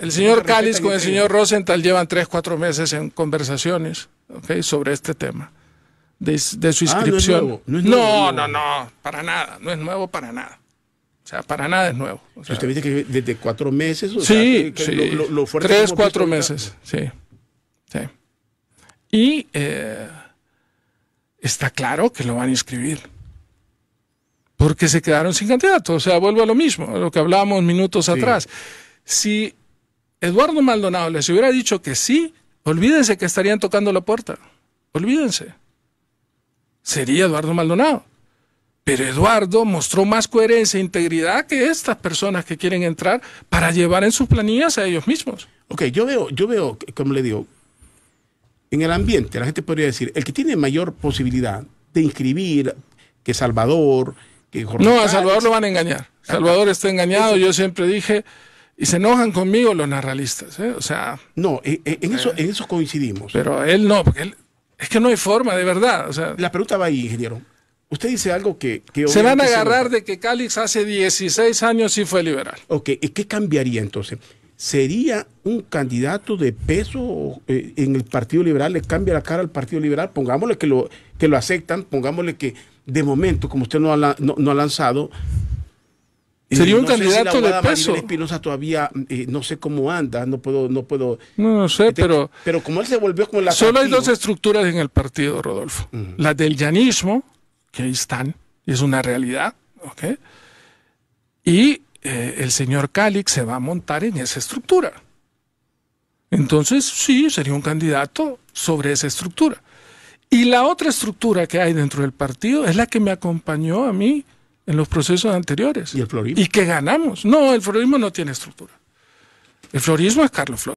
El señor Cáliz con el señor Rosenthal llevan tres, cuatro meses en conversaciones sobre este tema de, su ah, inscripción. no, no, no, para nada, no es nuevo para nada. O sea, para nada es nuevo. Usted dice que desde cuatro meses. O sí, sea, Lo, tres, cuatro meses, sí, Y eh, está claro que lo van a inscribir porque se quedaron sin candidato. O sea, vuelvo a lo mismo, lo que hablábamos minutos atrás. Si Eduardo Maldonado les hubiera dicho que sí, olvídense que estarían tocando la puerta. Olvídense. Sería Eduardo Maldonado. Pero Eduardo mostró más coherencia e integridad que estas personas que quieren entrar para llevar en sus planillas a ellos mismos. Ok, yo veo, yo veo, como le digo, en el ambiente, la gente podría decir, el que tiene mayor posibilidad de inscribir que Salvador, que Jorge No, a Salvador lo van a engañar. Salvador ah, está engañado, yo siempre dije, y se enojan conmigo los narralistas, ¿eh? O sea. No, eh, eh, en, eso, en eso coincidimos. Pero él no, porque él, es que no hay forma, de verdad. la pregunta va ahí, ingeniero. Usted dice algo que... se van a agarrar de que Calix hace 16 años sí fue liberal. Ok, ¿y qué cambiaría entonces? ¿Sería un candidato de peso en el Partido Liberal? ¿Le cambia la cara al Partido Liberal? Pongámosle que lo, que lo aceptan, pongámosle que de momento, como usted no no ha lanzado, Sería un candidato de peso. Espinosa todavía eh, no sé cómo anda, no puedo, no puedo. No, sé, pero. Pero como él se volvió con la. Solo hay dos estructuras en el partido, Rodolfo. La del llanismo, que ahí están, y es una realidad, ¿ok? Y eh, el señor Calix se va a montar en esa estructura. Entonces, sí, sería un candidato sobre esa estructura. Y la otra estructura que hay dentro del partido es la que me acompañó a mí en los procesos anteriores. ¿Y el florismo? Y que ganamos. No, el florismo no tiene estructura. El florismo es Carlos Flores.